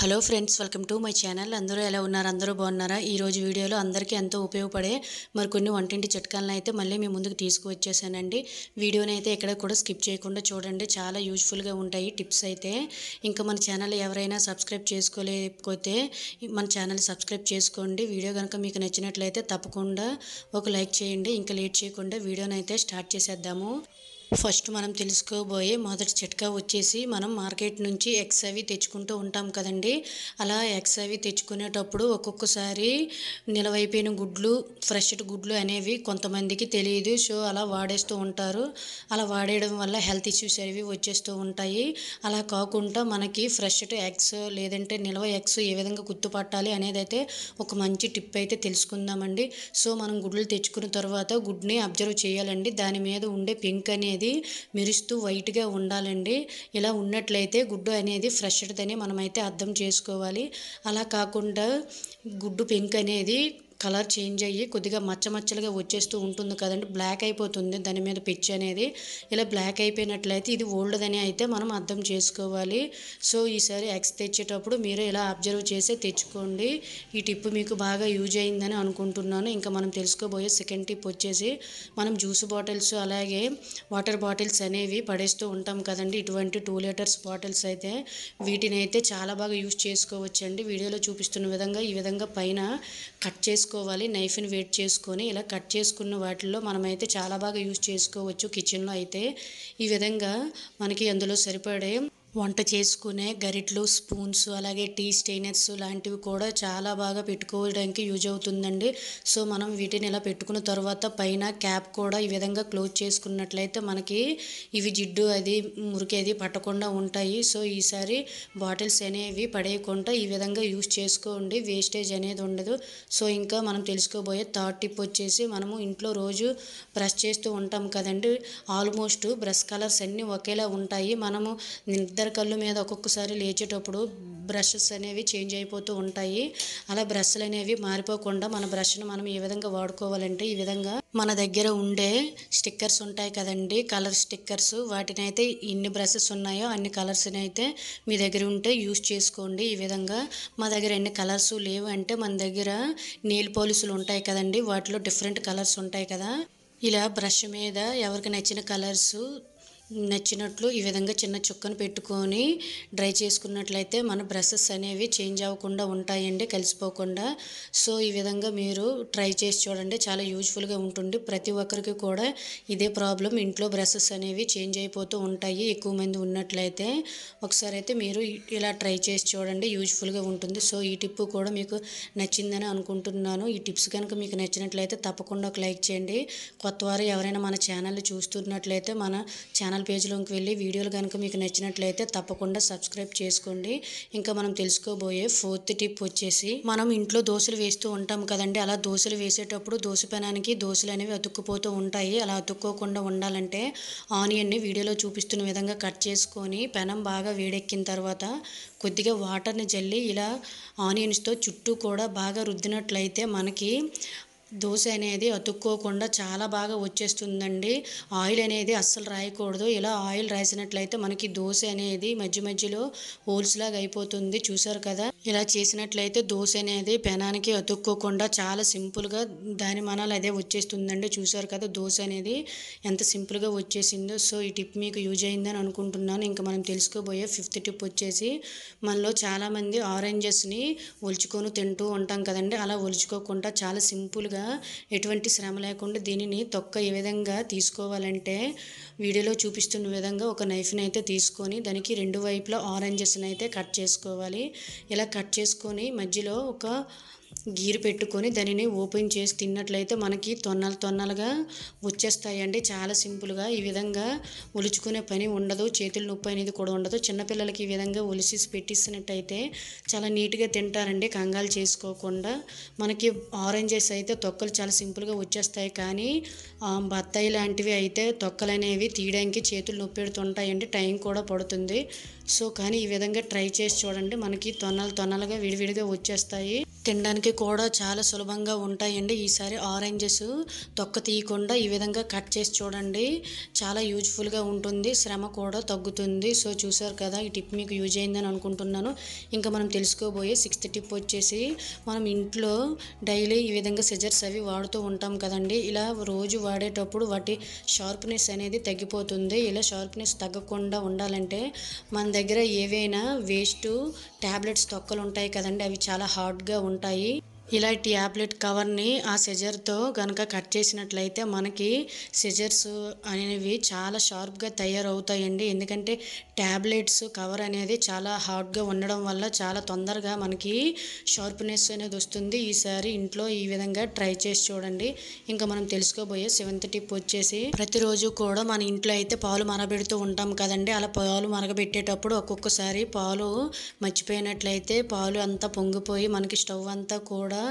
Hello friends welcome to my channel అందరూ ఎలా ఉన్నారు అందరూ బాగున్నారా ఈరోజు వీడియోలో అందరికీ ఎంతో ఉపయోగపడే మరి కొన్ని వంటింటి చిట్కాలను అయితే మళ్ళీ మీ ముందుకు తీసుకువచ్చేసానండి వీడియోని అయితే ఎక్కడ కూడా స్కిప్ చేయకుండా చూడండి చాలా యూజ్ఫుల్గా ఉంటాయి టిప్స్ అయితే ఇంకా మన ఛానల్ ఎవరైనా సబ్స్క్రైబ్ చేసుకోలేకపోతే మన ఛానల్ సబ్స్క్రైబ్ చేసుకోండి వీడియో కనుక మీకు నచ్చినట్లయితే తప్పకుండా ఒక లైక్ చేయండి ఇంకా లేట్ చేయకుండా వీడియోని అయితే స్టార్ట్ చేసేద్దాము ఫస్ట్ మనం తెలుసుకోబోయే మొదటి చిట్కా వచ్చేసి మనం మార్కెట్ నుంచి ఎగ్స్ అవి తెచ్చుకుంటూ ఉంటాం కదండి అలా ఎగ్స్ అవి తెచ్చుకునేటప్పుడు ఒక్కొక్కసారి నిలవైపోయిన గుడ్లు ఫ్రెష్ గుడ్లు అనేవి కొంతమందికి తెలియదు సో అలా వాడేస్తూ ఉంటారు అలా వాడేయడం వల్ల హెల్త్ ఇష్యూస్ అనేవి వచ్చేస్తూ ఉంటాయి అలా కాకుండా మనకి ఫ్రెష్ ఎగ్స్ లేదంటే నిలవ ఎగ్స్ ఏ విధంగా గుర్తుపట్టాలి అనేది అయితే ఒక మంచి టిప్ అయితే తెలుసుకుందామండి సో మనం గుడ్లు తెచ్చుకున్న తర్వాత గుడ్ని అబ్జర్వ్ చేయాలండి దాని మీద ఉండే పింక్ అనేది అనేది మెరుస్తూ వైట్గా ఉండాలండి ఇలా ఉన్నట్లయితే గుడ్డు అనేది ఫ్రెష్డ్ అని మనమైతే అర్థం చేసుకోవాలి అలా కాకుండా గుడ్డు పెంక్ అనేది కలర్ చేంజ్ అయ్యి కొద్దిగా మచ్చ మచ్చలుగా వచ్చేస్తూ ఉంటుంది కదండి బ్లాక్ అయిపోతుంది దాని మీద పిచ్ అనేది ఇలా బ్లాక్ అయిపోయినట్లయితే ఇది ఓల్డ్ అని అయితే మనం అర్థం చేసుకోవాలి సో ఈసారి ఎగ్స్ తెచ్చేటప్పుడు మీరు ఇలా అబ్జర్వ్ చేసి తెచ్చుకోండి ఈ టిప్ మీకు బాగా యూజ్ అయిందని అనుకుంటున్నాను ఇంకా మనం తెలుసుకోబోయే సెకండ్ టిప్ వచ్చేసి మనం జ్యూస్ బాటిల్స్ అలాగే వాటర్ బాటిల్స్ అనేవి పడేస్తూ ఉంటాం కదండి ఇటువంటి టూ లీటర్స్ బాటిల్స్ అయితే వీటిని అయితే చాలా బాగా యూజ్ చేసుకోవచ్చండి వీడియోలో చూపిస్తున్న విధంగా ఈ విధంగా పైన కట్ చేసుకో చేసుకోవాలి నైఫ్ని వెయిట్ చేసుకొని ఇలా కట్ చేసుకున్న వాటిల్లో మనమైతే చాలా బాగా యూజ్ చేసుకోవచ్చు కిచెన్లో అయితే ఈ విధంగా మనకి అందులో సరిపడే వంట చేసుకునే గరిట్లు స్పూన్స్ అలాగే టీ స్టెయినర్స్ లాంటివి కూడా చాలా బాగా పెట్టుకోవడానికి యూజ్ అవుతుందండి సో మనం వీటిని ఇలా పెట్టుకున్న తర్వాత పైన క్యాప్ కూడా ఈ విధంగా క్లోజ్ చేసుకున్నట్లయితే మనకి ఇవి జిడ్డు అది అది పట్టకుండా ఉంటాయి సో ఈసారి బాటిల్స్ అనేవి పడేయకుండా ఈ విధంగా యూజ్ చేసుకోండి వేస్టేజ్ అనేది ఉండదు సో ఇంకా మనం తెలుసుకోబోయే థర్డ్ టిప్ వచ్చేసి మనము ఇంట్లో రోజు బ్రష్ చేస్తూ ఉంటాం కదండి ఆల్మోస్ట్ బ్రష్ కలర్స్ అన్నీ ఒకేలా ఉంటాయి మనము ఇద్దరు కళ్ళు మీద ఒక్కొక్కసారి లేచేటప్పుడు బ్రషెస్ అనేవి చేంజ్ అయిపోతూ ఉంటాయి అలా బ్రష్లు అనేవి మారిపోకుండా మన బ్రష్ను మనం ఏ విధంగా వాడుకోవాలంటే ఈ విధంగా మన దగ్గర ఉండే స్టిక్కర్స్ ఉంటాయి కదండి కలర్ స్టిక్కర్స్ వాటిని అయితే ఎన్ని బ్రషెస్ ఉన్నాయో అన్ని కలర్స్ని అయితే మీ దగ్గర ఉంటే యూస్ చేసుకోండి ఈ విధంగా మా దగ్గర ఎన్ని కలర్స్ లేవు అంటే మన దగ్గర నీల్ పోలీసులు ఉంటాయి కదండి వాటిలో డిఫరెంట్ కలర్స్ ఉంటాయి కదా ఇలా బ్రష్ మీద ఎవరికి నచ్చిన కలర్స్ నచ్చినట్లు ఈ విధంగా చిన్న చుక్కను పెట్టుకొని డ్రై చేసుకున్నట్లయితే మన బ్రషెస్ అనేవి చేంజ్ అవ్వకుండా ఉంటాయండి కలిసిపోకుండా సో ఈ విధంగా మీరు ట్రై చేసి చూడండి చాలా యూజ్ఫుల్గా ఉంటుంది ప్రతి ఒక్కరికి కూడా ఇదే ప్రాబ్లం ఇంట్లో బ్రషెస్ అనేవి చేంజ్ అయిపోతూ ఉంటాయి ఎక్కువ మంది ఉన్నట్లయితే ఒకసారి అయితే మీరు ఇలా ట్రై చేసి చూడండి యూజ్ఫుల్గా ఉంటుంది సో ఈ టిప్ కూడా మీకు నచ్చిందని అనుకుంటున్నాను ఈ టిప్స్ కనుక మీకు నచ్చినట్లయితే తప్పకుండా ఒక లైక్ చేయండి కొత్త వారు ఎవరైనా మన ఛానల్ చూస్తున్నట్లయితే మన ఛానల్ ఛానల్ పేజ్లోకి వెళ్ళి వీడియోలు కనుక మీకు నచ్చినట్లయితే తప్పకుండా సబ్స్క్రైబ్ చేసుకోండి ఇంకా మనం తెలుసుకోబోయే ఫోర్త్ టిప్ వచ్చేసి మనం ఇంట్లో దోశలు వేస్తూ ఉంటాం కదండి అలా దోశలు వేసేటప్పుడు దోశ పెనానికి దోశలు అనేవి అతుక్కుపోతూ ఉంటాయి అలా అతుక్కోకుండా ఉండాలంటే ఆనియన్ని వీడియోలో చూపిస్తున్న విధంగా కట్ చేసుకొని పెనం బాగా వేడెక్కిన తర్వాత కొద్దిగా వాటర్ని జల్లి ఇలా ఆనియన్స్తో చుట్టూ కూడా బాగా రుద్దినట్లయితే మనకి దోశ అనేది అతుక్కోకుండా చాలా బాగా వచ్చేస్తుందండి ఆయిల్ అనేది అస్సలు రాయకూడదు ఇలా ఆయిల్ రాసినట్లయితే మనకి దోశ అనేది మధ్య మధ్యలో హోల్స్ లాగా అయిపోతుంది చూసారు కదా ఇలా చేసినట్లయితే దోశ అనేది పెనానికి అతుక్కోకుండా చాలా సింపుల్గా దాని మనాలు అదే వచ్చేస్తుందండి చూసారు కదా దోశ అనేది ఎంత సింపుల్గా వచ్చేసిందో సో ఈ టిప్ మీకు యూజ్ అయిందని అనుకుంటున్నాను ఇంకా మనం తెలుసుకోబోయే ఫిఫ్త్ టిప్ వచ్చేసి మనలో చాలామంది ఆరెంజెస్ని ఒలుచుకొని తింటూ ఉంటాం కదండి అలా ఒలుచుకోకుండా చాలా సింపుల్గా ఎటువంటి శ్రమ లేకుండా దీనిని తొక్క ఏ విధంగా తీసుకోవాలంటే వీడియోలో చూపిస్తున్న విధంగా ఒక నైఫ్ని అయితే తీసుకొని దానికి రెండు వైపులా ఆరెంజెస్ని అయితే కట్ చేసుకోవాలి ఇలా కట్ చేసుకొని మధ్యలో ఒక గీరు పెట్టుకొని దానిని ఓపెన్ చేసి తిన్నట్లయితే మనకి తొన్నలు తొన్నలుగా వచ్చేస్తాయండి చాలా సింపుల్గా ఈ విధంగా ఒలుచుకునే పని ఉండదు చేతులు నొప్పి అనేది కూడా ఉండదు చిన్నపిల్లలకి ఈ విధంగా ఒలిసి పెట్టిస్తున్నట్టయితే చాలా నీట్గా తింటారండి కంగాలు చేసుకోకుండా మనకి ఆరెంజెస్ అయితే తొక్కలు చాలా సింపుల్గా వచ్చేస్తాయి కానీ బత్తాయి లాంటివి అయితే తొక్కలు అనేవి తీయడానికి చేతులు నొప్పి పెడుతుంటాయండి టైం కూడా పడుతుంది సో కానీ ఈ విధంగా ట్రై చేసి చూడండి మనకి తొన్నలు తొన్నలుగా విడివిడిగా వచ్చేస్తాయి తినడానికి కూడా చాలా సులభంగా ఉంటాయండి ఈసారి ఆరెంజెస్ తొక్క తీయకుండా ఈ విధంగా కట్ చేసి చూడండి చాలా యూజ్ఫుల్గా ఉంటుంది శ్రమ కూడా తగ్గుతుంది సో చూసారు కదా ఈ టిప్ మీకు యూజ్ అయిందని అనుకుంటున్నాను ఇంకా మనం తెలుసుకోబోయే సిక్స్త్ టిప్ వచ్చేసి మనం ఇంట్లో డైలీ ఈ విధంగా సిజర్స్ అవి వాడుతూ ఉంటాం కదండి ఇలా రోజు వాడేటప్పుడు వాటి షార్ప్నెస్ అనేది తగ్గిపోతుంది ఇలా షార్ప్నెస్ తగ్గకుండా ఉండాలంటే మన దగ్గర ఏవైనా వేస్ట్ ట్యాబ్లెట్స్ తొక్కలు ఉంటాయి కదండి అవి చాలా హార్డ్గా ఉంటాయి ఇలా ట్యాబ్లెట్ కవర్ని ఆ సెజర్తో కనుక కట్ చేసినట్లయితే మనకి సెజర్స్ అనేవి చాలా షార్ప్గా తయారవుతాయండి ఎందుకంటే ట్యాబ్లెట్స్ కవర్ అనేది చాలా హార్డ్గా ఉండడం వల్ల చాలా తొందరగా మనకి షార్ప్నెస్ అనేది వస్తుంది ఈసారి ఇంట్లో ఈ విధంగా ట్రై చేసి చూడండి ఇంకా మనం తెలుసుకోబోయే సెవెంత్ టిప్ వచ్చేసి ప్రతిరోజు కూడా మన ఇంట్లో అయితే పాలు మరగబెడుతూ ఉంటాం కదండి అలా పాలు మరగబెట్టేటప్పుడు ఒక్కొక్కసారి పాలు మర్చిపోయినట్లయితే పాలు అంతా పొంగిపోయి మనకి స్టవ్ అంతా కూడా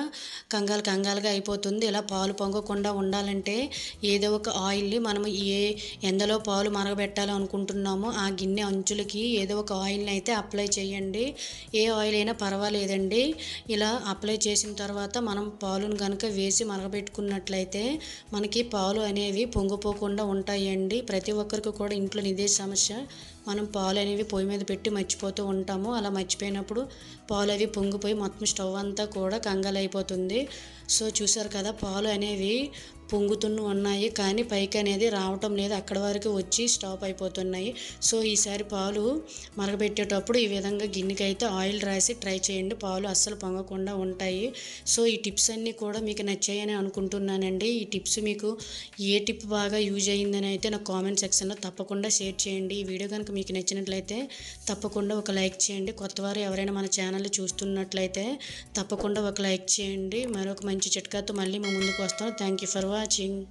కంగాలు కంగాలుగా అయిపోతుంది ఇలా పాలు పొంగకుండా ఉండాలంటే ఏదో ఒక ఆయిల్ని మనం ఏ ఎందలో పాలు మరగబెట్టాలి అనుకుంటున్నామో ఆ గిన్నె మంచులకి ఏదో ఒక ఆయిల్ని అయితే అప్లై చేయండి ఏ ఆయిల్ అయినా పర్వాలేదండి ఇలా అప్లై చేసిన తర్వాత మనం పాలును కనుక వేసి మరగబెట్టుకున్నట్లయితే మనకి పాలు అనేవి పొంగిపోకుండా ఉంటాయండి ప్రతి ఒక్కరికి కూడా ఇంట్లో ఇదే సమస్య మనం పాలు అనేవి పొయ్యి మీద పెట్టి మర్చిపోతూ ఉంటాము అలా మర్చిపోయినప్పుడు పాలు అవి పొంగిపోయి మొత్తం స్టవ్ అంతా కూడా కంగాలైపోతుంది సో చూసారు కదా పాలు అనేవి పొంగుతూ ఉన్నాయి కానీ పైకి అనేది రావటం లేదు అక్కడ వరకు వచ్చి స్టాప్ అయిపోతున్నాయి సో ఈసారి పాలు మరగబెట్టేటప్పుడు ఈ విధంగా గిన్నెకి అయితే ఆయిల్ రాసి ట్రై చేయండి పాలు అస్సలు పొంగకుండా ఉంటాయి సో ఈ టిప్స్ అన్నీ కూడా మీకు నచ్చాయని అనుకుంటున్నానండి ఈ టిప్స్ మీకు ఏ టిప్ బాగా యూజ్ అయ్యిందని అయితే నా కామెంట్ సెక్షన్లో తప్పకుండా షేర్ చేయండి ఈ వీడియో కనుక మీకు నచ్చినట్లయితే తప్పకుండా ఒక లైక్ చేయండి కొత్తవారు ఎవరైనా మన ఛానల్ చూస్తున్నట్లయితే తప్పకుండా ఒక లైక్ చేయండి మరొక మంచి చిట్కాతో మళ్ళీ మా ముందుకు వస్తాను thank you for watch watching.